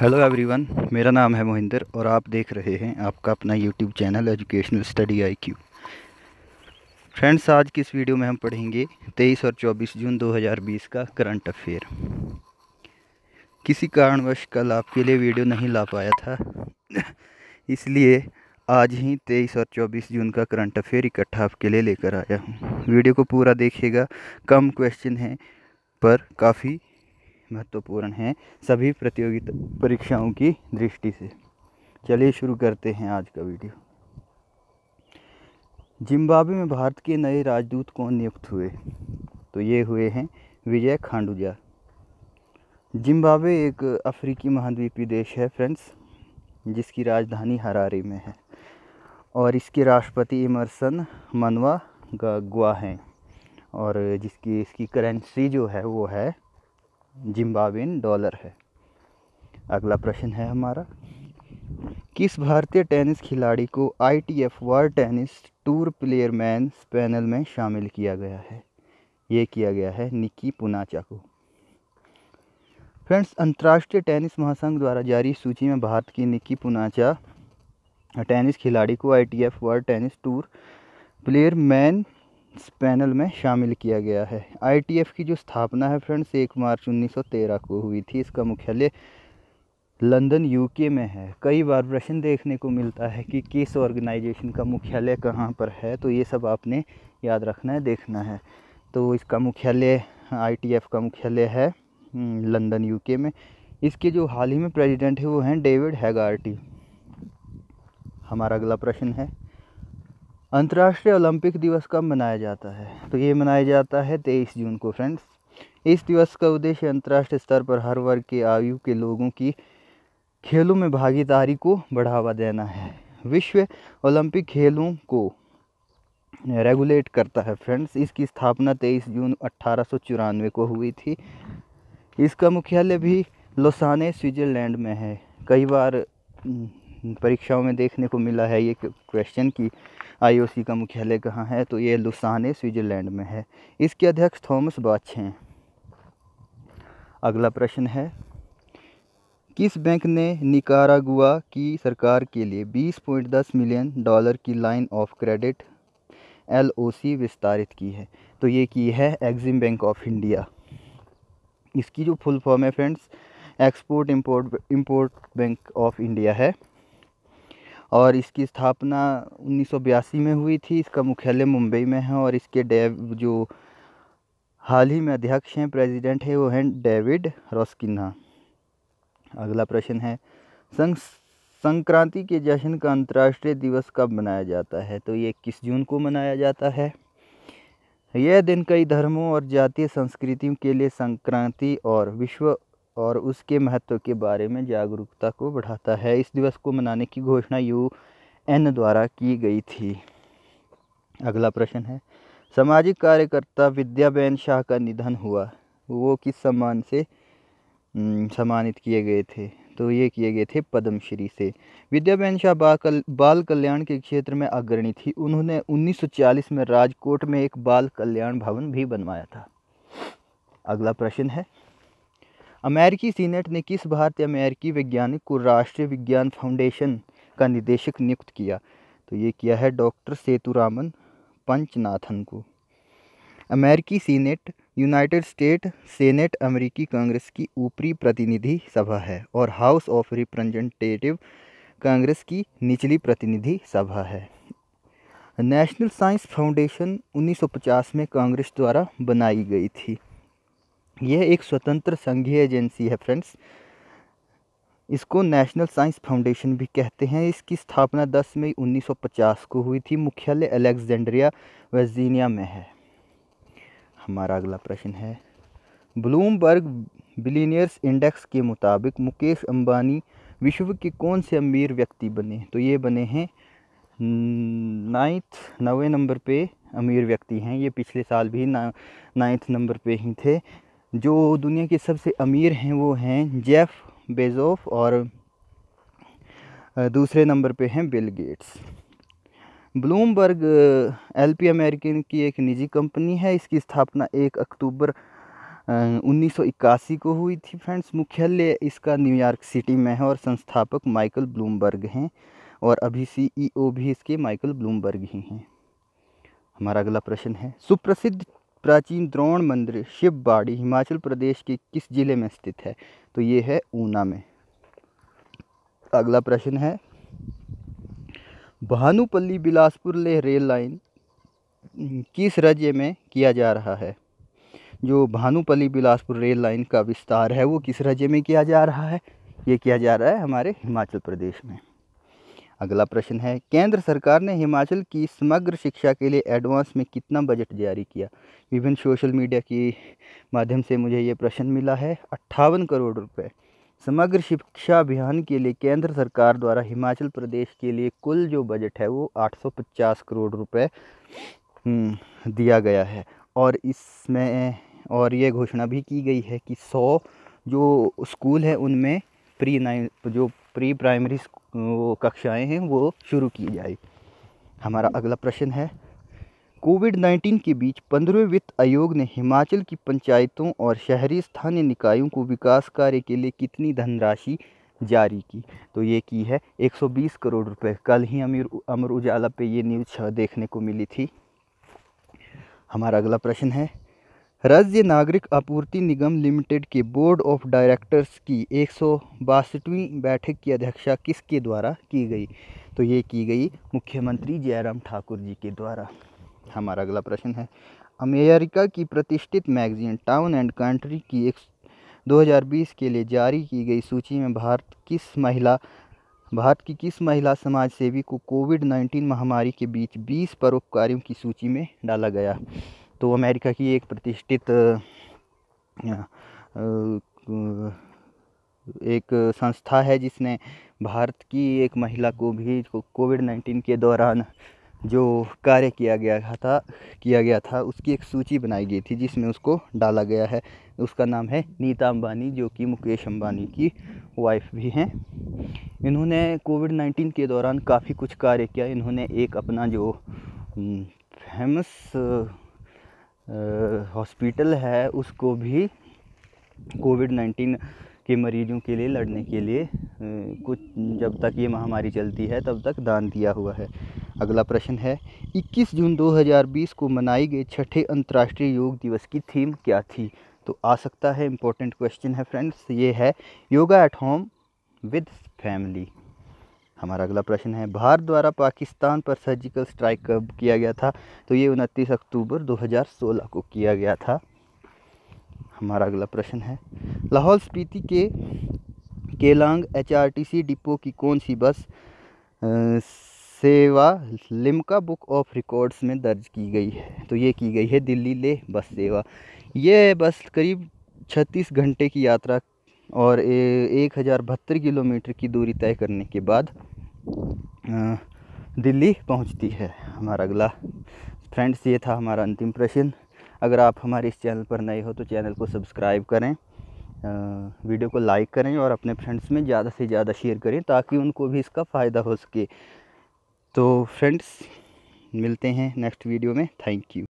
hello everyone मेरा नाम है मोहिंदर और आप देख रहे हैं आपका अपना YouTube channel educational study IQ friends आज की इस वीडियो में हम पढ़ेंगे 23 और 24 जून 2020 का करंट अफेयर किसी कारणवश कल आपके लिए वीडियो नहीं ला पाया था इसलिए आज ही 23 और 24 जून का करंट अफेयर इकट्ठा आपके लिए लेकर आया हूँ वीडियो को पूरा देखेगा कम क्वेश्चन हैं पर काफ़ी महत्वपूर्ण है सभी प्रतियोगिता परीक्षाओं की दृष्टि से चलिए शुरू करते हैं आज का वीडियो जिम्बाब्वे में भारत के नए राजदूत कौन नियुक्त हुए तो ये हुए हैं विजय खांडूजा जिम्बाब्वे एक अफ्रीकी महाद्वीपीय देश है फ्रेंड्स जिसकी राजधानी हरारे में है और इसके राष्ट्रपति इमरसन मनवा गुआ हैं और जिसकी इसकी करेंसी जो है वो है जिम्बाविन डॉलर है अगला प्रश्न है हमारा किस भारतीय टेनिस खिलाड़ी को ITF world tennis tour player man panel में शामिल किया गया है ये किया गया है निकी पुनाचा को फ्रेंड्स अंतर्राष्ट्रीय टेनिस महासंघ द्वारा जारी सूची में भारत की निकी पुनाचा टेनिस खिलाड़ी को ITF world tennis tour player man इस पैनल में शामिल किया गया है आईटीएफ की जो स्थापना है फ्रेंड्स एक मार्च 1913 को हुई थी इसका मुख्यालय लंदन यूके में है कई बार प्रश्न देखने को मिलता है कि किस ऑर्गेनाइजेशन का मुख्यालय कहाँ पर है तो ये सब आपने याद रखना है देखना है तो इसका मुख्यालय आईटीएफ का मुख्यालय है हम्म, लंदन यूके में इसके जो हाल ही में प्रेसिडेंट है वो हैं डेविड हैगार्टी हमारा अगला प्रश्न है अंतर्राष्ट्रीय ओलंपिक दिवस कब मनाया जाता है तो ये मनाया जाता है तेईस जून को फ्रेंड्स इस दिवस का उद्देश्य अंतर्राष्ट्रीय स्तर पर हर वर्ग के आयु के लोगों की खेलों में भागीदारी को बढ़ावा देना है विश्व ओलंपिक खेलों को रेगुलेट करता है फ्रेंड्स इसकी स्थापना 23 जून अट्ठारह को हुई थी इसका मुख्यालय भी लोसाने स्विट्ज़रलैंड में है कई बार परीक्षाओं में देखने को मिला है ये क्वेश्चन कि आईओसी का मुख्यालय कहाँ है तो ये लुसाने स्विट्ज़रलैंड में है इसके अध्यक्ष थॉमस बाच हैं अगला प्रश्न है किस बैंक ने निकारागुआ की सरकार के लिए 20.10 मिलियन डॉलर की लाइन ऑफ क्रेडिट एलओसी विस्तारित की है तो ये की है एग्जिम बैंक ऑफ इंडिया इसकी जो फुल फॉर्म है friends export import import bank of India है और इसकी स्थापना उन्नीस में हुई थी इसका मुख्यालय मुंबई में है और इसके डेव जो हाल ही में अध्यक्ष हैं प्रेसिडेंट है वो हैं डेविड रॉस्किन्हा अगला प्रश्न है संघ संक्रांति के जश्न का अंतर्राष्ट्रीय दिवस कब मनाया जाता है तो ये इक्कीस जून को मनाया जाता है यह दिन कई धर्मों और जातीय संस्कृतियों के लिए संक्रांति और विश्व और उसके महत्व के बारे में जागरूकता को बढ़ाता है इस दिवस को मनाने की घोषणा यू एन द्वारा की गई थी अगला प्रश्न है सामाजिक कार्यकर्ता विद्याबेन शाह का निधन हुआ वो किस सम्मान से सम्मानित किए गए थे तो ये किए गए थे पद्मश्री से विद्याबेन शाह बाल, कल्याण के क्षेत्र में अग्रणी थी उन्होंने 1940 में राजकोट में एक बाल कल्याण भवन भी बनवाया था अगला प्रश्न है अमेरिकी सीनेट ने किस भारतीय अमेरिकी वैज्ञानिक को राष्ट्रीय विज्ञान फाउंडेशन का निदेशक नियुक्त किया तो ये किया है डॉक्टर सेतुरामन पंचनाथन को अमेरिकी सीनेट यूनाइटेड स्टेट सेनेट अमेरिकी कांग्रेस की ऊपरी प्रतिनिधि सभा है और हाउस ऑफ रिप्रेजेंटेटिव कांग्रेस की निचली प्रतिनिधि सभा है नेशनल साइंस फाउंडेशन 1950 में कांग्रेस द्वारा बनाई गई थी यह एक स्वतंत्र संघीय एजेंसी है फ्रेंड्स इसको नेशनल साइंस फाउंडेशन भी कहते हैं इसकी स्थापना 10 मई 1950 को हुई थी मुख्यालय अलेक्जेंड्रिया वर्जीनिया में है हमारा अगला प्रश्न है ब्लूमबर्ग बिलीनियर्स इंडेक्स के मुताबिक मुकेश अंबानी विश्व के कौन से अमीर व्यक्ति बने तो ये बने हैं नाइन्थ नवे नंबर पे अमीर व्यक्ति हैं ये पिछले साल भी ना नाइन्थ नंबर पे ही थे जो दुनिया के सबसे अमीर हैं वो हैं जेफ बेजोफ और दूसरे नंबर पे हैं Bill Gates Bloomberg LP American की एक निजी कंपनी है इसकी स्थापना एक अक्टूबर 1981 को हुई थी फ्रेंड्स मुख्यालय इसका न्यूयॉर्क सिटी में है और संस्थापक माइकल ब्लूमबर्ग हैं और अभी सीईओ e भी इसके माइकल ब्लूमबर्ग ही हैं हमारा अगला प्रश्न है सुप्रसिद्ध प्राचीन द्रोण मंदिर शिव बाड़ी हिमाचल प्रदेश के किस ज़िले में स्थित है तो ये है ऊना में अगला प्रश्न है भानुपल्ली बिलासपुर ले रेल लाइन किस राज्य में किया जा रहा है जो भानुपल्ली बिलासपुर रेल लाइन का विस्तार है वो किस राज्य में किया जा रहा है ये किया जा रहा है हमारे हिमाचल प्रदेश में अगला प्रश्न है केंद्र सरकार ने हिमाचल की समग्र शिक्षा के लिए एडवांस में कितना बजट जारी किया विभिन्न सोशल मीडिया के माध्यम से मुझे ये प्रश्न मिला है अट्ठावन करोड़ रुपए समग्र शिक्षा अभियान के लिए केंद्र सरकार द्वारा हिमाचल प्रदेश के लिए कुल जो बजट है वो 850 करोड़ रुपए हम्म, दिया गया है और इसमें और ये घोषणा भी की गई है कि सौ जो स्कूल है उनमें प्री नाइन जो प्री प्राइमरी वो कक्षाएं हैं वो शुरू की जाए हमारा अगला प्रश्न है कोविड 19 के बीच पंद्रहवें वित्त आयोग ने हिमाचल की पंचायतों और शहरी स्थानीय निकायों को विकास कार्य के लिए कितनी धनराशि जारी की तो ये की है 120 करोड़ रुपए कल ही अमीर अमर उजाला पे ये न्यूज़ देखने को मिली थी हमारा अगला प्रश्न है राज्य नागरिक आपूर्ति निगम लिमिटेड के बोर्ड ऑफ डायरेक्टर्स की एक बैठक की अध्यक्षता किसके द्वारा की गई तो ये की गई मुख्यमंत्री जयराम ठाकुर जी के द्वारा हमारा अगला प्रश्न है अमेरिका की प्रतिष्ठित मैगजीन टाउन एंड कंट्री की एक 2020 के लिए जारी की गई सूची में भारत किस महिला भारत की किस महिला समाज सेवी को कोविड 19 महामारी के बीच 20 परोपकारियों की सूची में डाला गया तो अमेरिका की एक प्रतिष्ठित एक संस्था है जिसने भारत की एक महिला को भी कोविड नाइन्टीन के दौरान जो कार्य किया गया था किया गया था उसकी एक सूची बनाई गई थी जिसमें उसको डाला गया है उसका नाम है नीता अम्बानी जो कि मुकेश अम्बानी की वाइफ भी हैं इन्होंने कोविड नाइन्टीन के दौरान काफ़ी कुछ कार्य किया इन्होंने एक अपना जो फेमस हॉस्पिटल है उसको भी कोविड नाइन्टीन के मरीजों के लिए लड़ने के लिए कुछ जब तक ये महामारी चलती है तब तक दान दिया हुआ है अगला प्रश्न है 21 जून 2020 को मनाई गई छठे अंतर्राष्ट्रीय योग दिवस की थीम क्या थी तो आ सकता है इम्पोर्टेंट क्वेश्चन है फ्रेंड्स ये है yoga at home with family हमारा अगला प्रश्न है भारत द्वारा पाकिस्तान पर सर्जिकल स्ट्राइक कब किया गया था तो ये उनतीस अक्टूबर 2016 को किया गया था हमारा अगला प्रश्न है लाहौल स्पीति के केलांग एचआरटीसी डिपो की कौन सी बस सेवा लिमका बुक ऑफ रिकॉर्ड्स में दर्ज की गई है तो ये की गई है दिल्ली ले बस सेवा ये बस करीब 36 घंटे की यात्रा और एक हज़ार बहत्तर किलोमीटर की दूरी तय करने के बाद दिल्ली पहुंचती है हमारा अगला फ्रेंड्स ये था हमारा अंतिम प्रश्न अगर आप हमारे इस चैनल पर नए हो तो चैनल को सब्सक्राइब करें वीडियो को लाइक करें और अपने फ्रेंड्स में ज़्यादा से ज़्यादा शेयर करें ताकि उनको भी इसका फ़ायदा हो सके तो फ्रेंड्स मिलते हैं नेक्स्ट वीडियो में थैंक यू